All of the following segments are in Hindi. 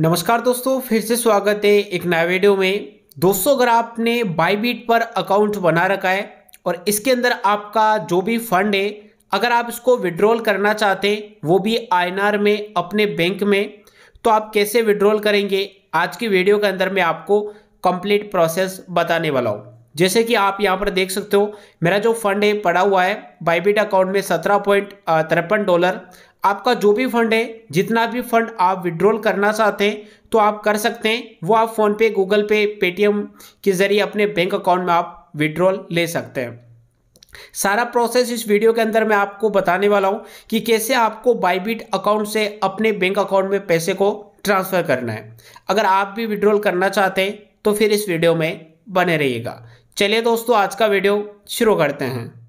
नमस्कार दोस्तों फिर से स्वागत है एक नया वीडियो में दोस्तों अगर आपने बाईबीट पर अकाउंट बना रखा है और इसके अंदर आपका जो भी फंड है अगर आप इसको विड्रॉल करना चाहते हैं वो भी आईएनआर में अपने बैंक में तो आप कैसे विड्रॉल करेंगे आज की वीडियो के अंदर मैं आपको कंप्लीट प्रोसेस बताने वाला हूँ जैसे कि आप यहाँ पर देख सकते हो मेरा जो फंड है पड़ा हुआ है बाईबीट अकाउंट में सत्रह पॉइंट तिरपन डॉलर आपका जो भी फंड है जितना भी फंड आप विड्रॉल करना चाहते हैं तो आप कर सकते हैं वो आप फ़ोनपे गूगल पे पेटीएम के ज़रिए अपने बैंक अकाउंट में आप विड्रॉल ले सकते हैं सारा प्रोसेस इस वीडियो के अंदर मैं आपको बताने वाला हूं कि कैसे आपको बाईबीट अकाउंट से अपने बैंक अकाउंट में पैसे को ट्रांसफ़र करना है अगर आप भी विड्रॉल करना चाहते हैं तो फिर इस वीडियो में बने रहिएगा चलिए दोस्तों आज का वीडियो शुरू करते हैं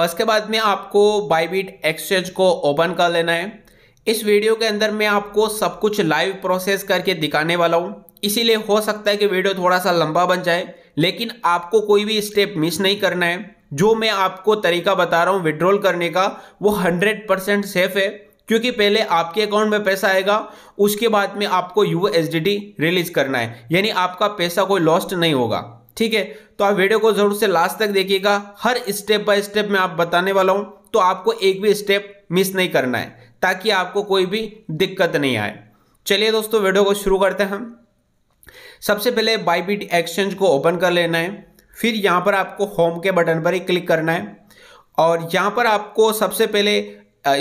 और इसके बाद में आपको बाईबीट एक्सचेंज को ओपन कर लेना है इस वीडियो के अंदर मैं आपको सब कुछ लाइव प्रोसेस करके दिखाने वाला हूँ इसीलिए हो सकता है कि वीडियो थोड़ा सा लंबा बन जाए लेकिन आपको कोई भी स्टेप मिस नहीं करना है जो मैं आपको तरीका बता रहा हूँ विड्रॉल करने का वो हंड्रेड परसेंट सेफ है क्योंकि पहले आपके अकाउंट में पैसा आएगा उसके बाद में आपको यू रिलीज करना है यानी आपका पैसा कोई लॉस्ट नहीं होगा ठीक है तो आप वीडियो को जरूर से लास्ट तक देखिएगा हर स्टेप बाय स्टेप मैं आप बताने वाला हूं तो आपको एक भी स्टेप मिस नहीं करना है ताकि आपको कोई भी दिक्कत नहीं आए चलिए दोस्तों वीडियो को शुरू करते हैं सबसे पहले बाईबीट एक्सचेंज को ओपन कर लेना है फिर यहां पर आपको होम के बटन पर ही क्लिक करना है और यहां पर आपको सबसे पहले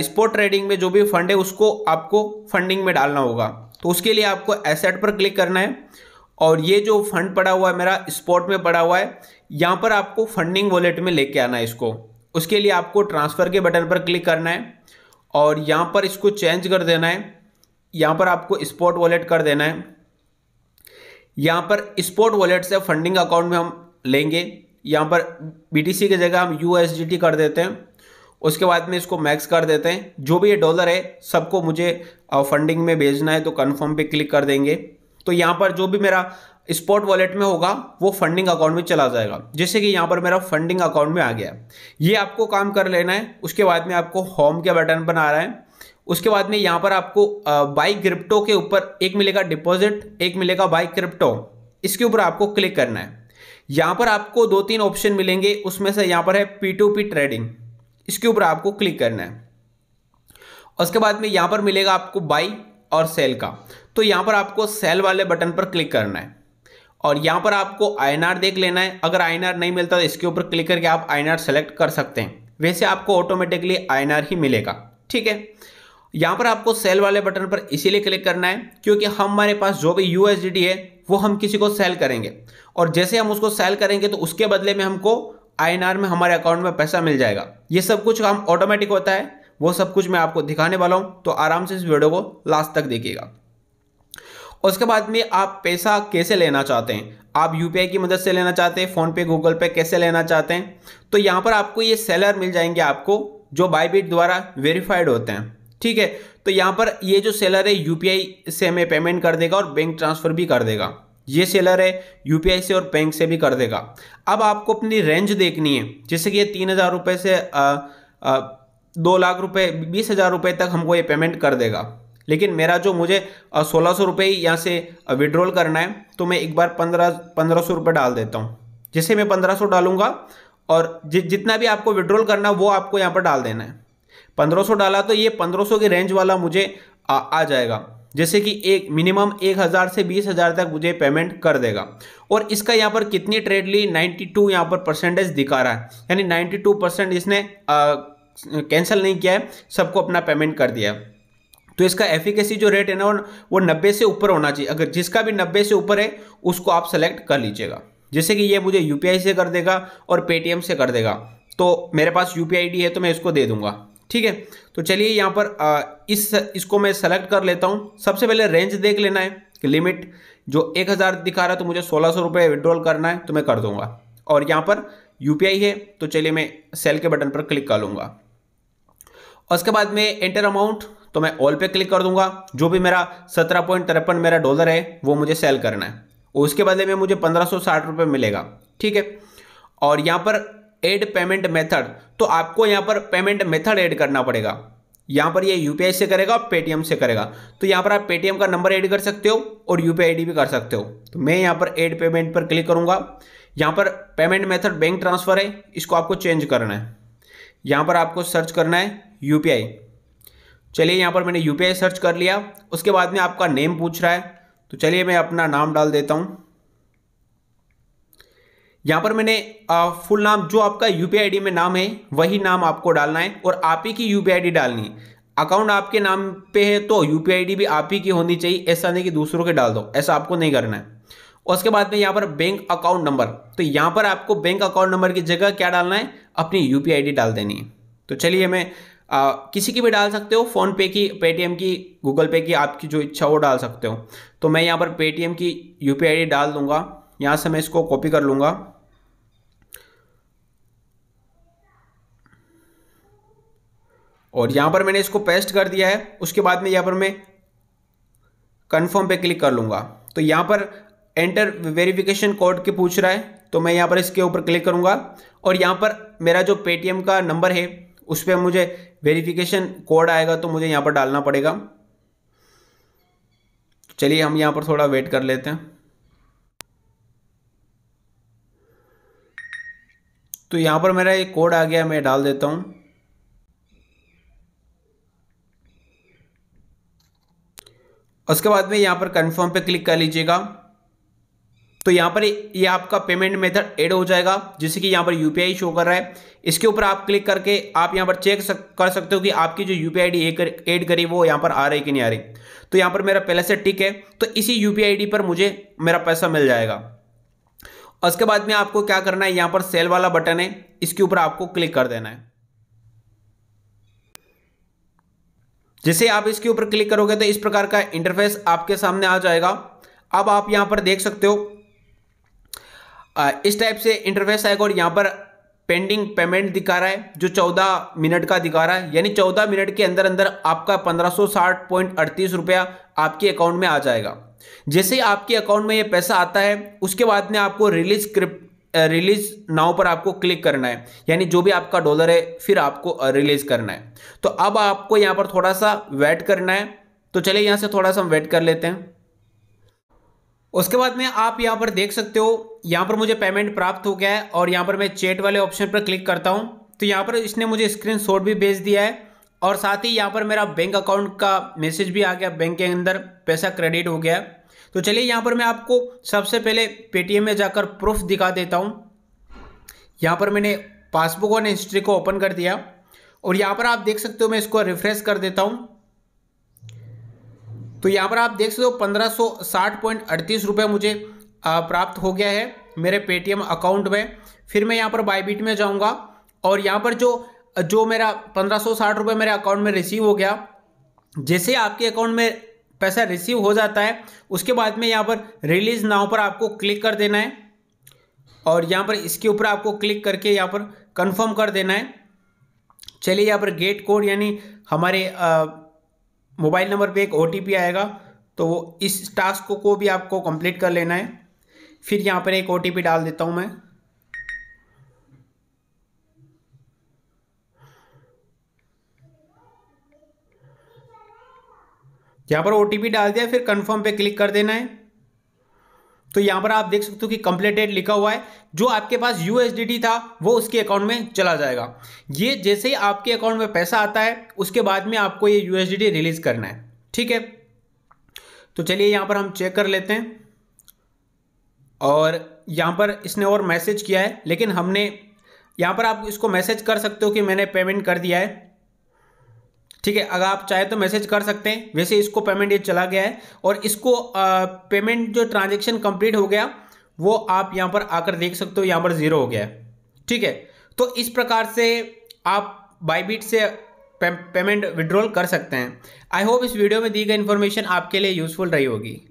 स्पोर्ट ट्रेडिंग में जो भी फंड है उसको आपको फंडिंग में डालना होगा तो उसके लिए आपको एसेट पर क्लिक करना है और ये जो फंड पड़ा हुआ है मेरा स्पॉट में पड़ा हुआ है यहाँ पर आपको फंडिंग वॉलेट में लेके आना है इसको उसके लिए आपको ट्रांसफ़र के बटन पर क्लिक करना है और यहाँ पर इसको चेंज कर देना है यहाँ पर आपको स्पॉट वॉलेट कर देना है यहाँ पर स्पॉट वॉलेट से फंडिंग अकाउंट में हम लेंगे यहाँ पर बी टी सी की जगह हम यू एस डी टी कर देते हैं उसके बाद में इसको मैक्स कर देते हैं जो भी ये डॉलर है सबको मुझे फंडिंग में भेजना है तो कन्फर्म पे क्लिक कर देंगे तो यहाँ पर जो भी मेरा स्पॉट वॉलेट में होगा वो फंडिंग अकाउंट में चला जाएगा जैसे कि यहाँ पर मेरा फंडिंग अकाउंट में आ गया ये आपको काम कर लेना है उसके बाद में आपको होम के बटन पर आ रहा है उसके बाद में यहाँ पर आपको बाई क्रिप्टो के ऊपर एक मिलेगा डिपॉजिट एक मिलेगा बाई क्रिप्टो इसके ऊपर आपको क्लिक करना है यहाँ पर आपको दो तीन ऑप्शन मिलेंगे उसमें से यहाँ पर है पी टू पी ट्रेडिंग इसके ऊपर आपको क्लिक करना है उसके बाद में यहाँ पर मिलेगा आपको बाई और सेल का तो यहां पर आपको सेल वाले बटन पर क्लिक करना है और यहां पर आपको आई देख लेना है अगर आई नहीं मिलता तो इसके ऊपर क्लिक करके आप आई सेलेक्ट कर सकते हैं वैसे आपको ऑटोमेटिकली आई ही मिलेगा ठीक है यहां पर आपको सेल वाले बटन पर इसीलिए क्लिक करना है क्योंकि हमारे पास जो भी यू है वो हम किसी को सेल करेंगे और जैसे हम उसको सेल करेंगे तो उसके बदले में हमको आई में हमारे अकाउंट में पैसा मिल जाएगा ये सब कुछ काम ऑटोमेटिक होता है वो सब कुछ मैं आपको दिखाने वाला हूँ तो आराम से इस वीडियो को लास्ट तक देखिएगा उसके बाद में आप पैसा कैसे लेना चाहते हैं आप यू की मदद से लेना चाहते हैं फ़ोनपे गूगल पे कैसे लेना चाहते हैं तो यहाँ पर आपको ये सेलर मिल जाएंगे आपको जो बाईबिट द्वारा वेरीफाइड होते हैं ठीक है तो यहाँ पर ये जो सेलर है यूपीआई से हमें पेमेंट कर देगा और बैंक ट्रांसफ़र भी कर देगा ये सेलर है यूपीआई से और बैंक से भी कर देगा अब आपको अपनी रेंज देखनी है जैसे कि ये तीन हज़ार रुपये से आ, आ, दो लाख रुपये बीस हज़ार रुपये तक हमको ये पेमेंट कर देगा लेकिन मेरा जो मुझे सोलह सौ रुपये यहाँ से विड्रॉल करना है तो मैं एक बार पंद्रह पंद्रह सौ रुपये डाल देता हूँ जैसे मैं पंद्रह सौ डालूंगा और जि, जितना भी आपको विड्रॉल करना है वो आपको यहाँ पर डाल देना है पंद्रह सौ डाला तो ये पंद्रह सौ की रेंज वाला मुझे आ, आ जाएगा जैसे कि एक मिनिमम एक हज़ार से बीस हज़ार तक मुझे पेमेंट कर देगा और इसका यहाँ पर कितनी ट्रेड ली नाइन्टी टू यहाँ पर परसेंटेज दिखा रहा है यानी नाइन्टी टू परसेंट इसने कैंसिल नहीं किया है सबको अपना पेमेंट कर दिया है तो इसका एफिकेसी जो रेट है ना वो नब्बे से ऊपर होना चाहिए अगर जिसका भी नब्बे से ऊपर है उसको आप सेलेक्ट कर लीजिएगा जैसे कि ये मुझे यूपीआई से कर देगा और पेटीएम से कर देगा तो मेरे पास यू पी है तो मैं इसको दे दूंगा ठीक है तो चलिए यहाँ पर आ, इस इसको मैं सेलेक्ट कर लेता हूँ सबसे पहले रेंज देख लेना है कि लिमिट जो एक हज़ार दिखा रहा है तो मुझे सोलह सौ रुपये विड्रॉल करना है तो मैं कर दूंगा और यहाँ पर यू है तो चलिए मैं सेल के बटन पर क्लिक कर लूँगा उसके बाद में एंटर अमाउंट तो मैं ऑल पे क्लिक कर दूंगा जो भी मेरा सत्रह पॉइंट तिरपन मेरा डॉलर है वो मुझे सेल करना है उसके बदले में मुझे पंद्रह सौ साठ रुपये मिलेगा ठीक है और यहाँ पर एड पेमेंट मेथड तो आपको यहाँ पर पेमेंट मेथड ऐड करना पड़ेगा यहाँ पर ये यू से करेगा और पेटीएम से करेगा तो यहाँ पर आप पेटीएम का नंबर ऐड कर सकते हो और यू पी भी कर सकते हो तो मैं यहाँ पर एड पेमेंट पर क्लिक करूँगा यहाँ पर पेमेंट मेथड बैंक ट्रांसफ़र है इसको आपको चेंज करना है यहाँ पर आपको सर्च करना है यू चलिए यहाँ पर मैंने यू सर्च कर लिया उसके बाद में आपका नेम पूछ रहा है तो चलिए मैं अपना नाम डाल देता हूँ यहाँ पर मैंने आ, फुल नाम जो आपका यू पी में नाम है वही नाम आपको डालना है और आप ही की यू पी डालनी है अकाउंट आपके नाम पे है तो यू पी भी आप ही की होनी चाहिए ऐसा नहीं कि दूसरों के डाल दो ऐसा आपको नहीं करना है उसके बाद में यहाँ पर बैंक अकाउंट नंबर तो यहाँ पर आपको बैंक अकाउंट नंबर की जगह क्या डालना है अपनी यू डाल देनी है तो चलिए मैं आ, किसी की भी डाल सकते हो फ़ोनपे की पेटीएम की गूगल पे की आपकी जो इच्छा हो डाल सकते हो तो मैं यहाँ पर पेटीएम की यू पी डाल दूंगा यहाँ से मैं इसको कॉपी कर लूँगा और यहाँ पर मैंने इसको पेस्ट कर दिया है उसके बाद में यहाँ पर मैं कन्फर्म पे क्लिक कर लूँगा तो यहाँ पर एंटर वेरिफिकेशन कोड के पूछ रहा है तो मैं यहाँ पर इसके ऊपर क्लिक करूँगा और यहाँ पर मेरा जो पेटीएम का नंबर है उस पर मुझे वेरिफिकेशन कोड आएगा तो मुझे यहाँ पर डालना पड़ेगा चलिए हम यहाँ पर थोड़ा वेट कर लेते हैं तो यहाँ पर मेरा एक कोड आ गया मैं डाल देता हूँ उसके बाद में यहाँ पर कंफर्म पे क्लिक कर लीजिएगा तो यहाँ पर ये आपका पेमेंट मेथड ऐड हो जाएगा जैसे कि यहाँ पर यू शो कर रहा है इसके ऊपर आप क्लिक करके आप यहाँ पर चेक सक, कर सकते हो कि आपकी जो यू पी आई करी वो यहाँ पर आ रही कि नहीं आ रही तो यहाँ पर मेरा पहले से टिक है तो इसी यू पी पर मुझे मेरा पैसा मिल जाएगा उसके बाद में आपको क्या करना है यहाँ पर सेल वाला बटन है इसके ऊपर आपको क्लिक कर देना है जैसे आप इसके ऊपर क्लिक करोगे तो इस प्रकार का इंटरफेस आपके सामने आ जाएगा अब आप यहां पर देख सकते हो इस टाइप से इंटरफेस आएगा और यहाँ पर पेंडिंग पेमेंट दिखा रहा है जो 14 मिनट का दिखा रहा है यानी 14 मिनट के अंदर अंदर आपका पंद्रह सौ रुपया आपके अकाउंट में आ जाएगा जैसे ही आपके अकाउंट में ये पैसा आता है उसके बाद में आपको रिलीज क्रिप्ट रिलीज नाव पर आपको क्लिक करना है यानी जो भी आपका डॉलर है फिर आपको रिलीज करना है तो अब आपको यहाँ पर थोड़ा सा वेट करना है तो चलिए यहाँ से थोड़ा सा हम वेट कर लेते हैं उसके बाद में आप यहाँ पर देख सकते हो यहाँ पर मुझे पेमेंट प्राप्त हो गया है और यहाँ पर मैं चेट वाले ऑप्शन पर क्लिक करता हूँ तो यहाँ पर इसने मुझे स्क्रीनशॉट भी भेज दिया है और साथ ही यहाँ पर मेरा बैंक अकाउंट का मैसेज भी आ गया बैंक के अंदर पैसा क्रेडिट हो गया तो चलिए यहाँ पर मैं आपको सबसे पहले पेटीएम में जाकर प्रूफ दिखा देता हूँ यहाँ पर मैंने पासबुक और हिस्ट्री को ओपन कर दिया और यहाँ पर आप देख सकते हो मैं इसको रिफ्रेश कर देता हूँ तो यहाँ पर आप देख सकते हो पंद्रह सौ साठ पॉइंट अड़तीस रुपये मुझे प्राप्त हो गया है मेरे पेटीएम अकाउंट में फिर मैं यहाँ पर बाईबीट में जाऊँगा और यहाँ पर जो जो मेरा पंद्रह सौ साठ रुपये मेरे अकाउंट में रिसीव हो गया जैसे आपके अकाउंट में पैसा रिसीव हो जाता है उसके बाद में यहाँ पर रिलीज नाव पर आपको क्लिक कर देना है और यहाँ पर इसके ऊपर आपको क्लिक करके यहाँ पर कंफर्म कर देना है चलिए यहाँ पर गेट कोड यानी हमारे मोबाइल नंबर पे एक ओ आएगा तो इस टास्क को, को भी आपको कंप्लीट कर लेना है फिर यहाँ पर एक ओ डाल देता हूँ मैं यहाँ पर ओ डाल दिया फिर कंफर्म पे क्लिक कर देना है तो यहां पर आप देख सकते हो कि कंप्लीटेड लिखा हुआ है जो आपके पास यूएसडीटी था वो उसके अकाउंट में चला जाएगा ये जैसे ही आपके अकाउंट में पैसा आता है उसके बाद में आपको ये यूएसडीटी रिलीज करना है ठीक है तो चलिए यहां पर हम चेक कर लेते हैं और यहां पर इसने और मैसेज किया है लेकिन हमने यहां पर आप इसको मैसेज कर सकते हो कि मैंने पेमेंट कर दिया है ठीक है अगर आप चाहे तो मैसेज कर सकते हैं वैसे इसको पेमेंट ये चला गया है और इसको आ, पेमेंट जो ट्रांजेक्शन कंप्लीट हो गया वो आप यहाँ पर आकर देख सकते हो यहाँ पर ज़ीरो हो गया है ठीक है तो इस प्रकार से आप बाईबीट से पेमेंट विड्रॉल कर सकते हैं आई होप इस वीडियो में दी गई इन्फॉर्मेशन आपके लिए यूजफुल रही होगी